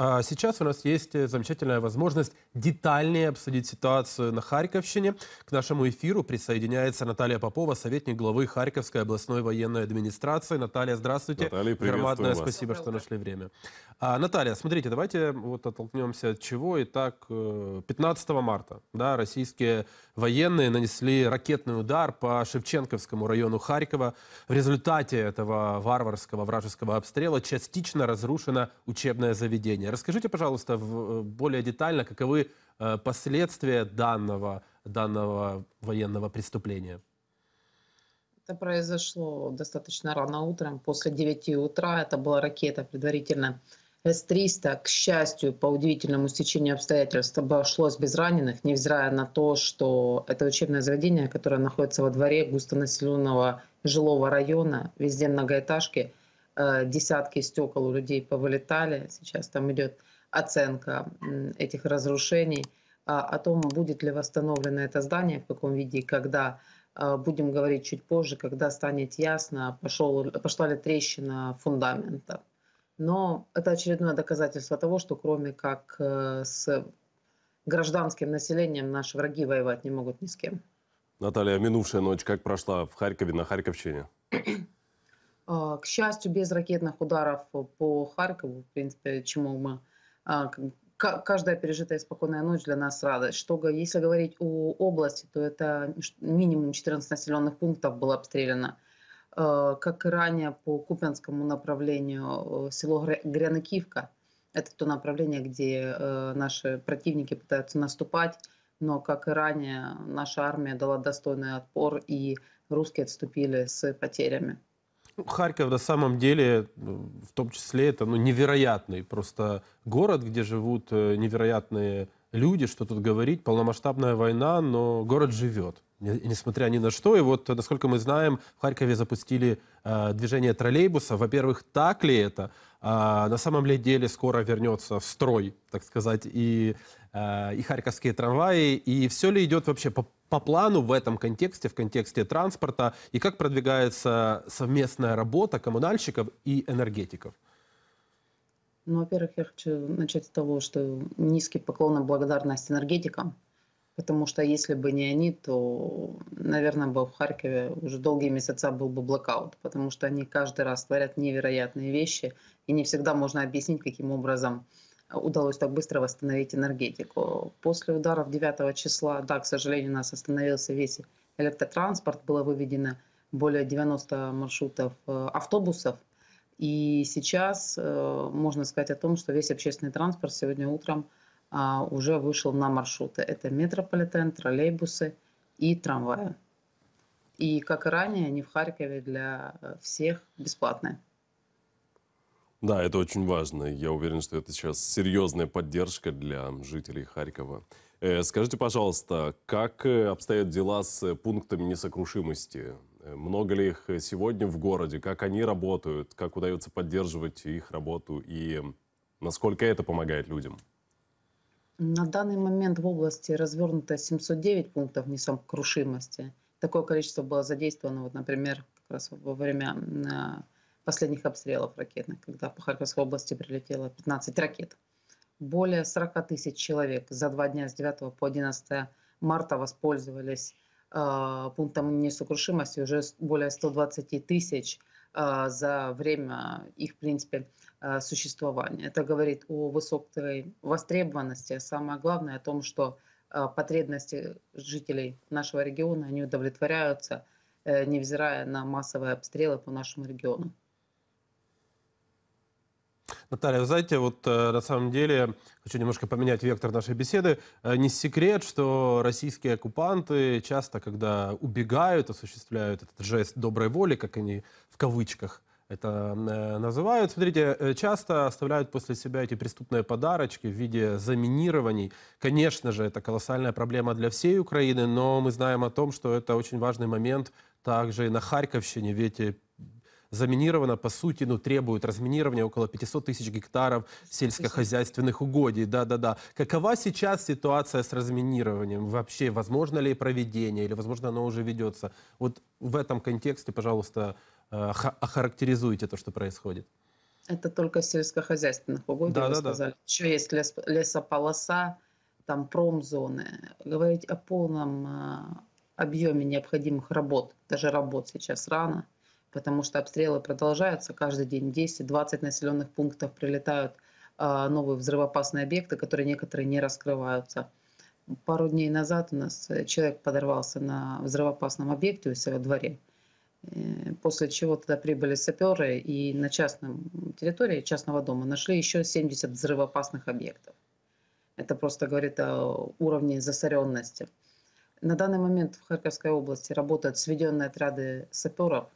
А сейчас у нас есть э, замечательная возможность детальнее обсудить ситуацию на Харьковщине. К нашему эфиру присоединяется Наталья Попова, советник главы Харьковской областной военной администрации. Наталья, здравствуйте. Наталья, Громадное вас. спасибо, что нашли время. А, Наталья, смотрите, давайте вот оттолкнемся от чего. Итак, 15 э, марта да, российские военные нанесли ракетный удар по Шевченковскому району Харькова. В результате этого варварского вражеского обстрела частично разрушено учебное заведение исследования. Расскажите, пожалуйста, в, э, более детально, каковы э, последствия данного, данного военного преступления? Это произошло достаточно рано утром, после 9 утра. Это была ракета предварительно с-300, к счастью, по удивительному стечению обстоятельств, обошлось без раненых, невзирая на то, что это учебное заведение, которое находится во дворе густонаселенного жилого района, везде многоэтажки – Э, десятки стекол у людей повылетали. Сейчас там идет оценка этих разрушений. А, о том, будет ли восстановлено это здание, в каком виде и когда, э, будем говорить чуть позже, когда станет ясно, пошел, пошла ли трещина фундамента. Но это очередное доказательство того, что кроме как э, с гражданским населением наши враги воевать не могут ни с кем. Наталья, минувшая ночь как прошла в Харькове на Харьковщине? А, к счастью, без ракетных ударов по Харькову, в принципе, чему мы а, каждая пережитая спокойная ночь для нас радость. Что, если говорить о области, то это минимум 14 населенных пунктов было обстреляно. А, как и ранее по Купянскому направлению э, село Грянокивка, это то направление, где э, наши противники пытаются наступать, но, как и ранее, наша армия дала достойный отпор, и русские отступили с потерями. Ну, Харьков на самом деле, ну, в том числе, это ну, невероятный просто город, где живут э, невероятные люди, что тут говорить, полномасштабная война, но город живет, несмотря ни на что. И вот, насколько мы знаем, в Харькове запустили э, движение троллейбуса. Во-первых, так ли это? Э, на самом ли деле скоро вернется в строй, так сказать, и, э, и харьковские трамваи? И все ли идет вообще по по плану в этом контексте, в контексте транспорта, и как продвигается совместная работа коммунальщиков и энергетиков? Ну, во-первых, я хочу начать с того, что низкий поклон и благодарность энергетикам, потому что если бы не они, то, наверное, бы в Харькове уже долгие месяца был бы блокаут, потому что они каждый раз творят невероятные вещи, и не всегда можно объяснить, каким образом удалось так быстро восстановить энергетику. После ударов 9 числа, да, к сожалению, у нас остановился весь электротранспорт, было выведено более 90 маршрутов э, автобусов, и сейчас э, можно сказать о том, что весь общественный транспорт сегодня утром а, уже вышел на маршруты. Это метрополитен, троллейбусы и трамваи. И, как и ранее, они в Харькове для э, всех бесплатные. Да, это очень важно. Я уверен, что это сейчас серьезная поддержка для жителей Харькова. Э, скажите, пожалуйста, как э, обстоят дела с э, пунктами несокрушимости? Много ли их сегодня в городе? Как они работают? Как удается поддерживать их работу? И насколько это помогает людям? На данный момент в области развернуто 709 пунктов несокрушимости. Такое количество было задействовано, вот, например, как раз во время последних обстрелов ракетных, когда по Харьковской области прилетело 15 ракет. Более 40 тысяч человек за два дня с 9 по 11 марта воспользовались э, пунктом несокрушимости, уже более 120 тысяч э, за время их, в принципе, э, существования. Это говорит о высокой востребованности, а самое главное о том, что э, потребности жителей нашего региона, они удовлетворяются, э, невзирая на массовые обстрелы по нашему региону. Наталья, вы знаете, вот э, на самом деле хочу немножко поменять вектор нашей беседы. Э, не секрет, что российские оккупанты часто, когда убегают, осуществляют этот жест доброй воли, как они в кавычках это э, называют. Смотрите, часто оставляют после себя эти преступные подарочки в виде заминирований. Конечно же, это колоссальная проблема для всей Украины, но мы знаем о том, что это очень важный момент также и на Харьковщине, ведь заминировано, по сути, ну, требует разминирования около 500 тысяч гектаров сельскохозяйственных угодий. Да-да-да. Какова сейчас ситуация с разминированием? Вообще, возможно ли проведение или, возможно, оно уже ведется? Вот в этом контексте, пожалуйста, э, охарактеризуйте то, что происходит. Это только сельскохозяйственных угодий, да, вы да, сказали. Да. Еще есть лес, лесополоса, там промзоны. Говорить о полном э, объеме необходимых работ, даже работ сейчас рано – потому что обстрелы продолжаются каждый день. 10-20 населенных пунктов прилетают а, новые взрывоопасные объекты, которые некоторые не раскрываются. Пару дней назад у нас э, человек подорвался на взрывоопасном объекте у себя во дворе. Э, после чего туда прибыли саперы и на частном территории частного дома нашли еще 70 взрывоопасных объектов. Это просто говорит о уровне засоренности. На данный момент в Харьковской области работают сведенные отряды саперов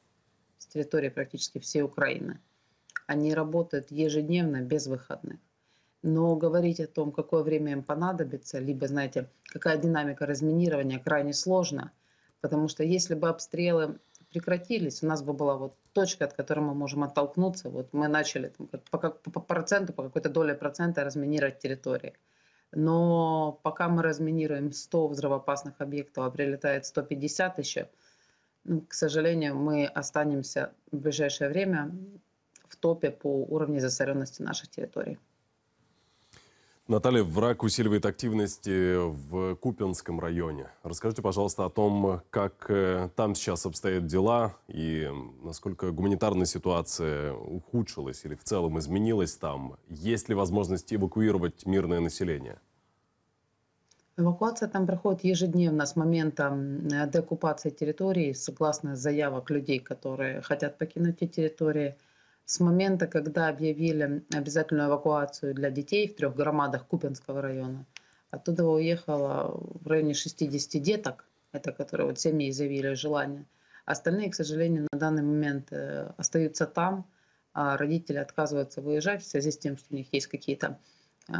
с территории практически всей Украины. Они работают ежедневно, без выходных. Но говорить о том, какое время им понадобится, либо, знаете, какая динамика разминирования, крайне сложно. Потому что если бы обстрелы прекратились, у нас бы была вот точка, от которой мы можем оттолкнуться. Вот мы начали там, по, как, по проценту, по какой-то доле процента разминировать территории. Но пока мы разминируем 100 взрывоопасных объектов, а прилетает 150 еще – к сожалению, мы останемся в ближайшее время в топе по уровню засоренности наших территорий. Наталья, враг усиливает активности э, в Купинском районе. Расскажите, пожалуйста, о том, как э, там сейчас обстоят дела и насколько гуманитарная ситуация ухудшилась или в целом изменилась там. Есть ли возможность эвакуировать мирное население? Эвакуация там проходит ежедневно с момента деоккупации территории, согласно заявок людей, которые хотят покинуть эти территории. С момента, когда объявили обязательную эвакуацию для детей в трех громадах Купинского района, оттуда уехало в районе 60 деток, это которые вот семьи заявили желание. Остальные, к сожалению, на данный момент э, остаются там, а родители отказываются выезжать в связи с тем, что у них есть какие-то Э,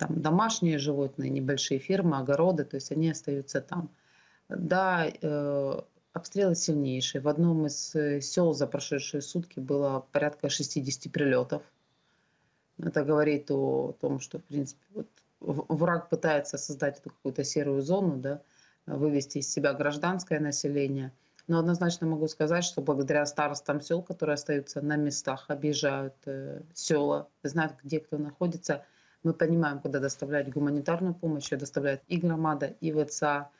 там, домашние животные, небольшие фермы, огороды, то есть они остаются там. Да, э, обстрелы сильнейшие. В одном из э, сел за прошедшие сутки было порядка 60 прилетов. Это говорит о том, что, в принципе, вот враг пытается создать эту какую-то серую зону, да, вывести из себя гражданское население. Но однозначно могу сказать, что благодаря старостам сел, которые остаются на местах, объезжают э, села, знают, где кто находится – мы понимаем, куда доставлять гуманитарную помощь, ее доставляет и громада, и ВЦА,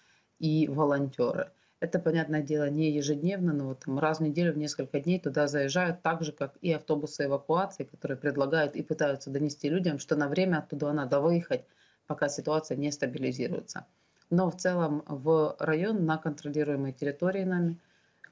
и волонтеры. Это, понятное дело, не ежедневно, но вот там раз в неделю, в несколько дней туда заезжают, так же, как и автобусы эвакуации, которые предлагают и пытаются донести людям, что на время оттуда надо выехать, пока ситуация не стабилизируется. Но в целом в район на контролируемой территории нами,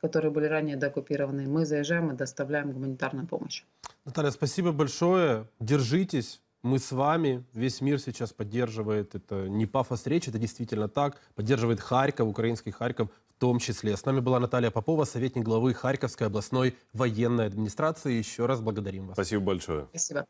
которые были ранее докупированы, мы заезжаем и доставляем гуманитарную помощь. Наталья, спасибо большое. Держитесь мы с вами, весь мир сейчас поддерживает, это не пафос речи, это действительно так, поддерживает Харьков, украинский Харьков в том числе. С нами была Наталья Попова, советник главы Харьковской областной военной администрации. Еще раз благодарим вас. Спасибо большое. Спасибо.